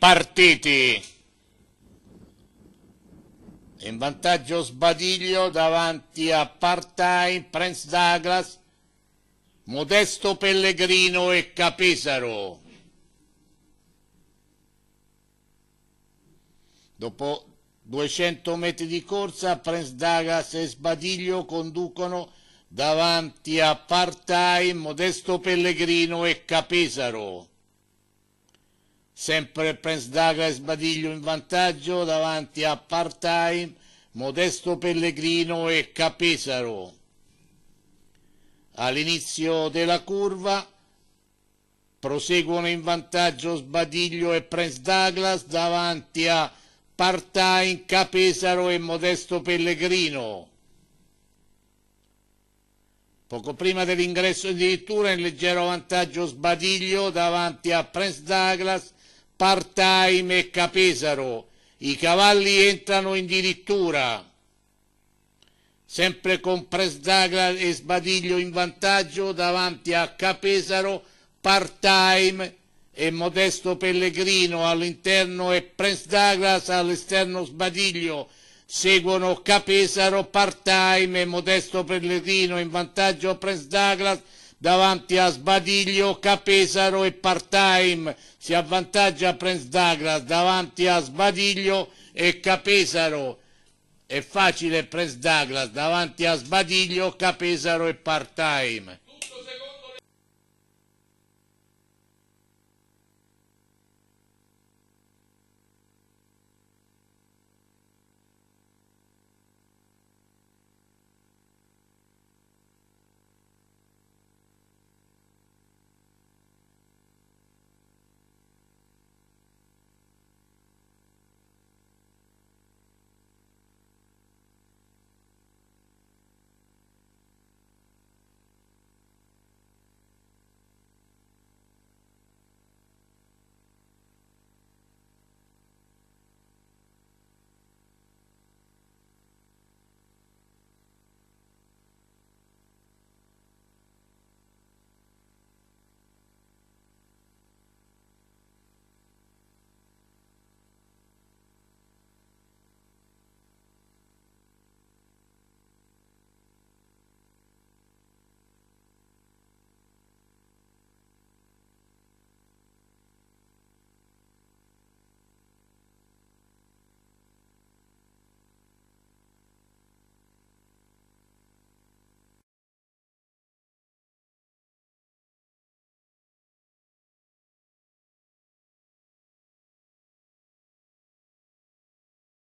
partiti. In vantaggio Sbadiglio davanti a part-time Prince Douglas, Modesto Pellegrino e Capesaro. Dopo 200 metri di corsa, Prince Douglas e Sbadiglio conducono davanti a part-time Modesto Pellegrino e Capesaro. Sempre Prince Daga e Sbadiglio in vantaggio davanti a Part-Time, Modesto Pellegrino e Capesaro. All'inizio della curva proseguono in vantaggio Sbadiglio e Prince Douglas davanti a Part-Time, Capesaro e Modesto Pellegrino. Poco prima dell'ingresso addirittura in leggero vantaggio Sbadiglio davanti a Prince Douglas part-time e Capesaro, i cavalli entrano in dirittura. Sempre con Presdagla e Sbadiglio in vantaggio davanti a Capesaro, part-time e Modesto Pellegrino all'interno e Prince Douglas all'esterno Sbadiglio. Seguono Capesaro part-time e Modesto Pellegrino in vantaggio Prince Douglas davanti a Sbadiglio, Capesaro e Part-Time. Si avvantaggia Prince Douglas davanti a Sbadiglio e Capesaro. È facile Prince Douglas davanti a Sbadiglio, Capesaro e Part-Time.